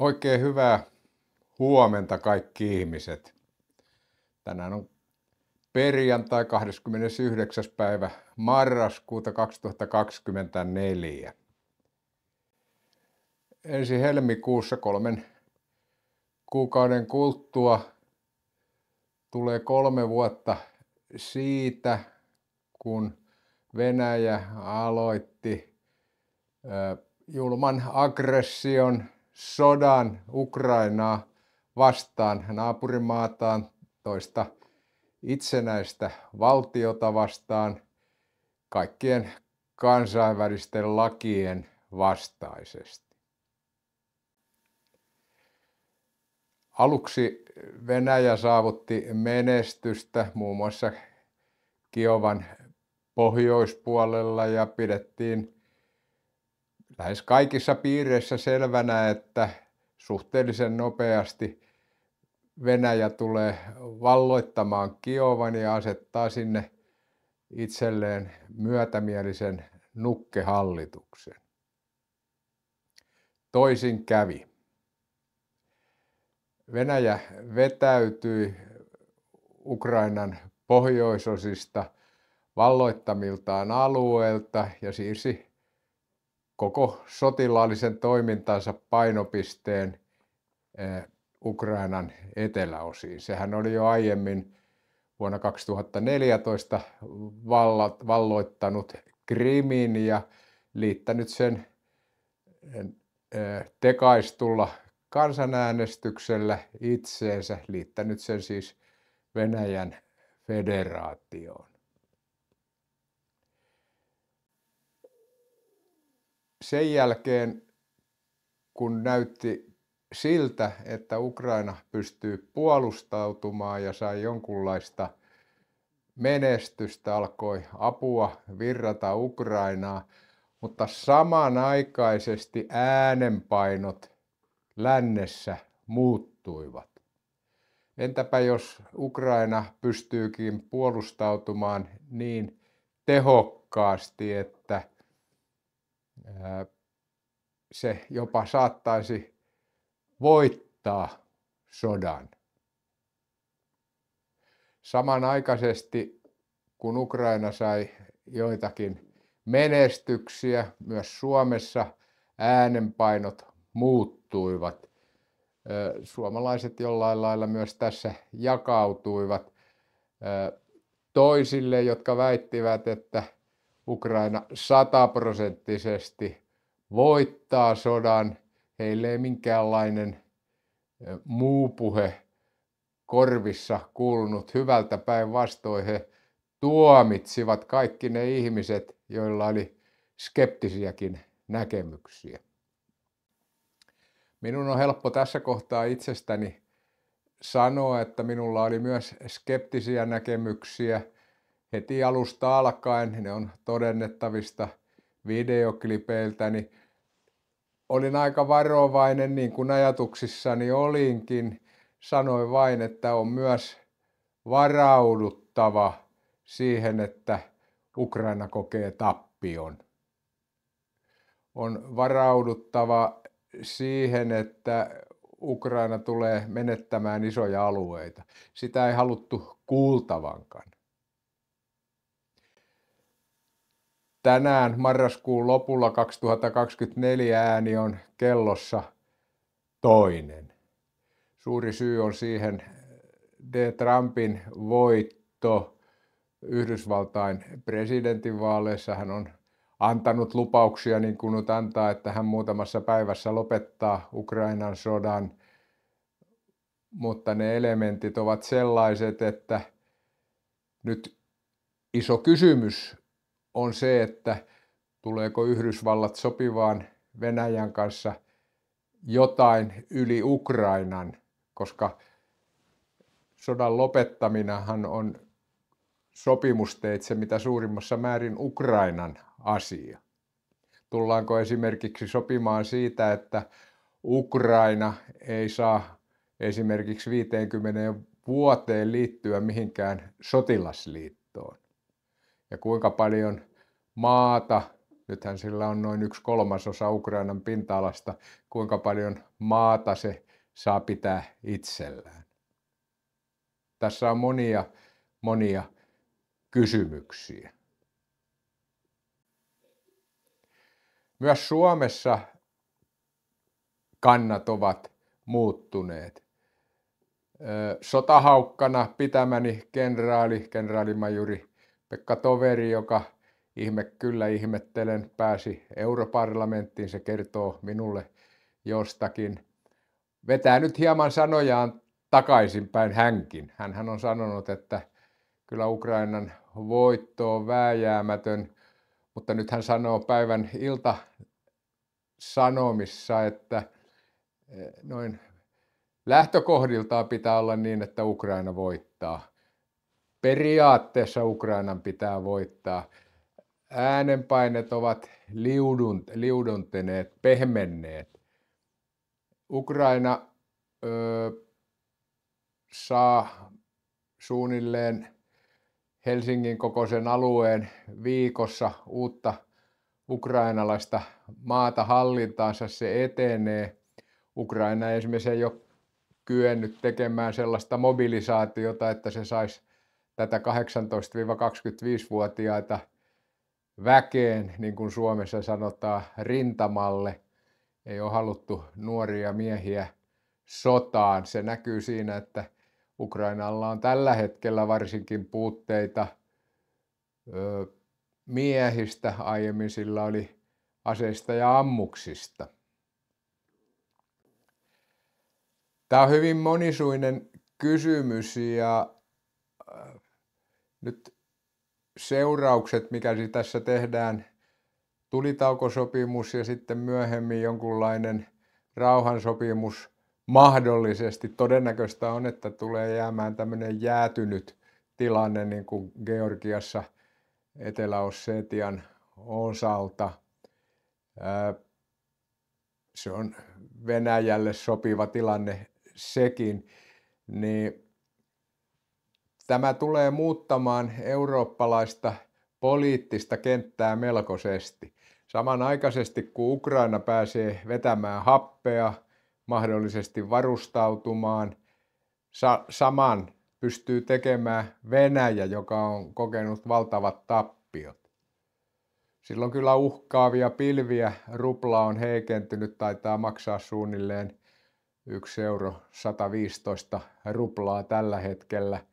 Oikein hyvää huomenta kaikki ihmiset. Tänään on perjantai 29. päivä marraskuuta 2024. Ensi helmikuussa kolmen kuukauden kulttua tulee kolme vuotta siitä, kun Venäjä aloitti julman aggression – sodan Ukrainaa vastaan, naapurimaataan, toista itsenäistä valtiota vastaan, kaikkien kansainvälisten lakien vastaisesti. Aluksi Venäjä saavutti menestystä muun muassa Kiovan pohjoispuolella ja pidettiin lähes kaikissa piireissä selvänä, että suhteellisen nopeasti Venäjä tulee valloittamaan Kiovan ja asettaa sinne itselleen myötämielisen nukkehallituksen. Toisin kävi. Venäjä vetäytyi Ukrainan pohjoisosista valloittamiltaan alueelta ja siirsi koko sotilaallisen toimintansa painopisteen eh, Ukrainan eteläosiin. Sehän oli jo aiemmin vuonna 2014 valloittanut Krimin ja liittänyt sen eh, tekaistulla kansanäänestyksellä itseensä, liittänyt sen siis Venäjän federaatioon. sen jälkeen, kun näytti siltä, että Ukraina pystyy puolustautumaan ja sai jonkunlaista menestystä, alkoi apua virrata Ukrainaa, mutta samanaikaisesti äänenpainot lännessä muuttuivat. Entäpä jos Ukraina pystyykin puolustautumaan niin tehokkaasti, että – se jopa saattaisi voittaa sodan. Samanaikaisesti kun Ukraina sai joitakin menestyksiä, myös Suomessa äänenpainot muuttuivat. Suomalaiset jollain lailla myös tässä jakautuivat toisille, jotka väittivät, että Ukraina sataprosenttisesti voittaa sodan. Heille ei minkäänlainen muu puhe korvissa kuulunut hyvältä päinvastoin. He tuomitsivat kaikki ne ihmiset, joilla oli skeptisiäkin näkemyksiä. Minun on helppo tässä kohtaa itsestäni sanoa, että minulla oli myös skeptisiä näkemyksiä – heti alusta alkaen, ne on todennettavista videoklipeiltä, niin olin aika varovainen niin kuin ajatuksissani olinkin. Sanoin vain, että on myös varauduttava siihen, että Ukraina kokee tappion. On varauduttava siihen, että Ukraina tulee menettämään isoja alueita. Sitä ei haluttu kuultavankaan. tänään marraskuun lopulla 2024 ääni on kellossa toinen. Suuri syy on siihen äh, D. Trumpin voitto Yhdysvaltain presidentinvaaleissa. Hän on antanut lupauksia niin kuin nyt antaa, että hän muutamassa päivässä lopettaa Ukrainan sodan, mutta ne elementit ovat sellaiset, että nyt iso kysymys on se, että tuleeko Yhdysvallat sopivaan Venäjän kanssa jotain yli Ukrainan, koska sodan lopettaminahan on sopimusteitse mitä suurimmassa määrin Ukrainan asia. Tullaanko esimerkiksi sopimaan siitä, että Ukraina ei saa esimerkiksi 50 vuoteen liittyä mihinkään sotilasliittoon? Ja kuinka paljon maata, nythän sillä on noin yksi kolmasosa Ukrainan pinta-alasta, kuinka paljon maata se saa pitää itsellään. Tässä on monia, monia kysymyksiä. Myös Suomessa kannat ovat muuttuneet. Sotahaukkana pitämäni kenraali, kenraalimajuri Pekka Toveri, joka ihme kyllä ihmettelen, pääsi europarlamenttiin, se kertoo minulle jostakin. Vetää nyt hieman sanojaan takaisinpäin hänkin. hän on sanonut, että kyllä Ukrainan voitto on vääjäämätön, mutta nyt hän sanoo päivän ilta sanomissa, että eh, noin lähtökohdiltaan pitää olla niin, että Ukraina voittaa. Periaatteessa Ukrainan pitää voittaa äänenpainet ovat liudunt, liudunteneet, pehmenneet. Ukraina ö, saa suunnilleen Helsingin kokoisen alueen viikossa uutta ukrainalaista maata hallintaansa, se etenee. Ukraina esimerkiksi ei ole kyennyt tekemään sellaista mobilisaatiota, että se saisi tätä 18-25-vuotiaita väkeen, niin kuin Suomessa sanotaan, rintamalle. Ei ole haluttu nuoria miehiä sotaan. Se näkyy siinä, että Ukrainalla on tällä hetkellä varsinkin puutteita miehistä. Aiemmin sillä oli aseista ja ammuksista. Tämä on hyvin monisuinen kysymys ja nyt seuraukset, mikä tässä tehdään, tulitaukosopimus ja sitten myöhemmin jonkunlainen rauhansopimus mahdollisesti. Todennäköistä on, että tulee jäämään tämmöinen jäätynyt tilanne niin kuin Georgiassa Etelä-Ossetian osalta. Se on Venäjälle sopiva tilanne sekin. Niin Tämä tulee muuttamaan eurooppalaista poliittista kenttää melkoisesti. Samanaikaisesti kun Ukraina pääsee vetämään happea, mahdollisesti varustautumaan, sa- saman pystyy tekemään Venäjä, joka on kokenut valtavat tappiot. Silloin kyllä uhkaavia pilviä. Rupla on heikentynyt, taitaa maksaa suunnilleen 1 euro 115 ruplaa tällä hetkellä –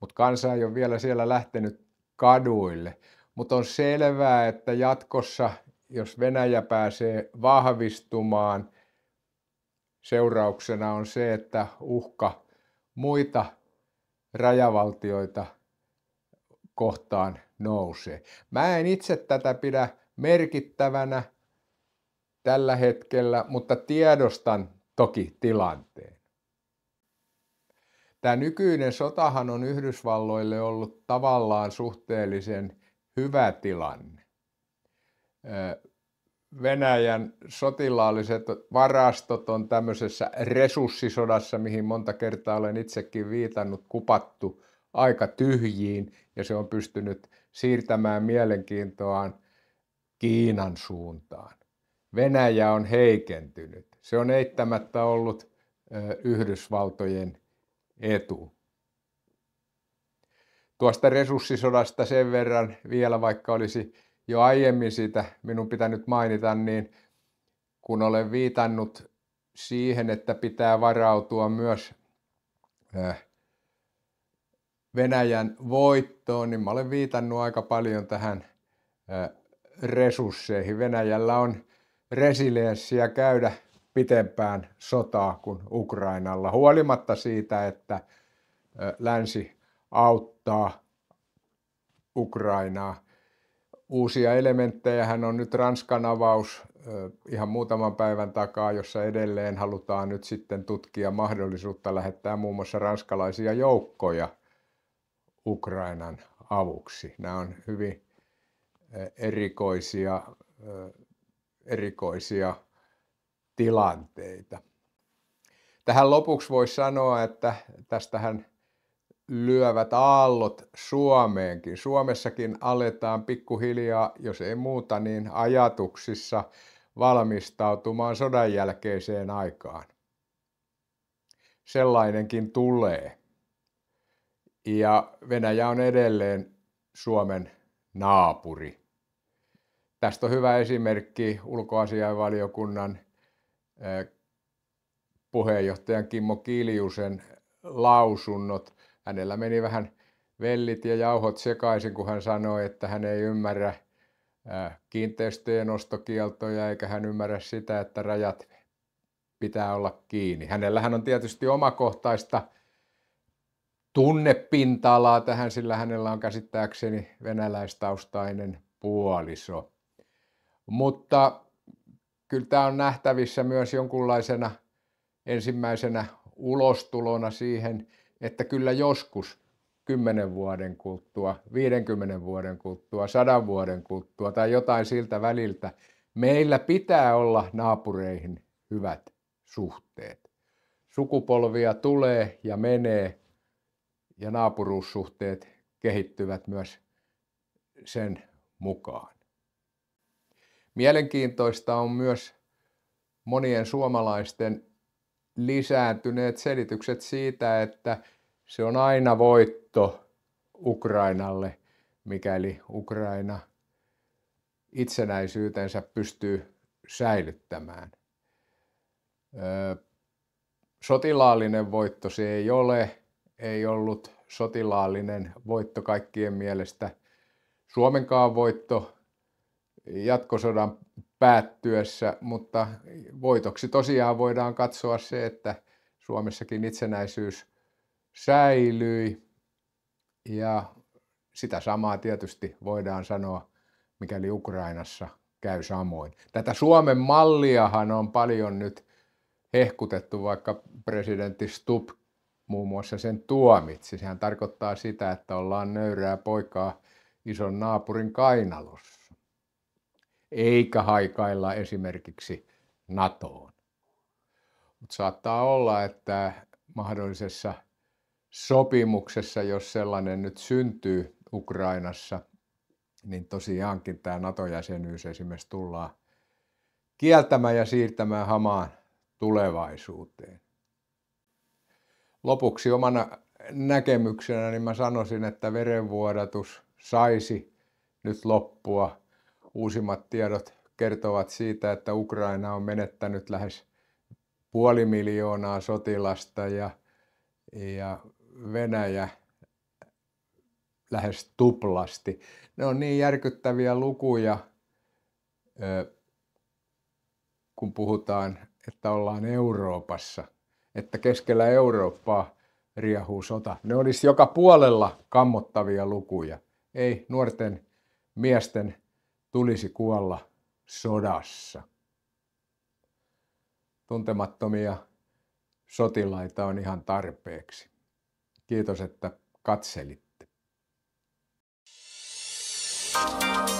mutta kansa ei ole vielä siellä lähtenyt kaduille. Mutta on selvää, että jatkossa, jos Venäjä pääsee vahvistumaan, seurauksena on se, että uhka muita rajavaltioita kohtaan nousee. Mä en itse tätä pidä merkittävänä tällä hetkellä, mutta tiedostan toki tilanteen. Tämä nykyinen sotahan on Yhdysvalloille ollut tavallaan suhteellisen hyvä tilanne. Venäjän sotilaalliset varastot on tämmöisessä resurssisodassa, mihin monta kertaa olen itsekin viitannut, kupattu aika tyhjiin ja se on pystynyt siirtämään mielenkiintoaan Kiinan suuntaan. Venäjä on heikentynyt. Se on eittämättä ollut Yhdysvaltojen etu. Tuosta resurssisodasta sen verran vielä, vaikka olisi jo aiemmin siitä minun pitänyt mainita, niin kun olen viitannut siihen, että pitää varautua myös äh, Venäjän voittoon, niin mä olen viitannut aika paljon tähän äh, resursseihin. Venäjällä on resilienssiä käydä pitempään sotaa kuin Ukrainalla, huolimatta siitä, että länsi auttaa Ukrainaa. Uusia elementtejä hän on nyt Ranskan avaus ihan muutaman päivän takaa, jossa edelleen halutaan nyt sitten tutkia mahdollisuutta lähettää muun muassa ranskalaisia joukkoja Ukrainan avuksi. Nämä on hyvin erikoisia, erikoisia tilanteita. Tähän lopuksi voisi sanoa, että tästähän lyövät aallot Suomeenkin. Suomessakin aletaan pikkuhiljaa, jos ei muuta, niin ajatuksissa valmistautumaan sodan jälkeiseen aikaan. Sellainenkin tulee. Ja Venäjä on edelleen Suomen naapuri. Tästä on hyvä esimerkki ulkoasiainvaliokunnan puheenjohtajan Kimmo Kiljusen lausunnot. Hänellä meni vähän vellit ja jauhot sekaisin, kun hän sanoi, että hän ei ymmärrä kiinteistöjen ostokieltoja eikä hän ymmärrä sitä, että rajat pitää olla kiinni. Hänellähän on tietysti omakohtaista tunnepinta-alaa tähän, sillä hänellä on käsittääkseni venäläistaustainen puoliso. Mutta kyllä tämä on nähtävissä myös jonkunlaisena ensimmäisenä ulostulona siihen, että kyllä joskus 10 vuoden kulttua, 50 vuoden kulttua, 100 vuoden kulttua tai jotain siltä väliltä, meillä pitää olla naapureihin hyvät suhteet. Sukupolvia tulee ja menee ja naapuruussuhteet kehittyvät myös sen mukaan. Mielenkiintoista on myös monien suomalaisten lisääntyneet selitykset siitä, että se on aina voitto Ukrainalle, mikäli Ukraina itsenäisyytensä pystyy säilyttämään. Sotilaallinen voitto se ei ole, ei ollut sotilaallinen voitto kaikkien mielestä Suomenkaan voitto jatkosodan päättyessä, mutta voitoksi tosiaan voidaan katsoa se, että Suomessakin itsenäisyys säilyi ja sitä samaa tietysti voidaan sanoa, mikäli Ukrainassa käy samoin. Tätä Suomen malliahan on paljon nyt hehkutettu, vaikka presidentti Stubb muun muassa sen tuomitsi. Sehän tarkoittaa sitä, että ollaan nöyrää poikaa ison naapurin kainalossa eikä haikailla esimerkiksi NATOon. Mutta saattaa olla, että mahdollisessa sopimuksessa, jos sellainen nyt syntyy Ukrainassa, niin tosiaankin tämä NATO-jäsenyys esimerkiksi tullaan kieltämään ja siirtämään hamaan tulevaisuuteen. Lopuksi omana näkemyksenä niin mä sanoisin, että verenvuodatus saisi nyt loppua Uusimmat tiedot kertovat siitä, että Ukraina on menettänyt lähes puoli miljoonaa sotilasta ja, ja Venäjä lähes tuplasti. Ne on niin järkyttäviä lukuja, kun puhutaan, että ollaan Euroopassa, että keskellä Eurooppaa riehuu sota. Ne olisi joka puolella kammottavia lukuja. Ei nuorten miesten tulisi kuolla sodassa. Tuntemattomia sotilaita on ihan tarpeeksi. Kiitos, että katselitte. Thank you.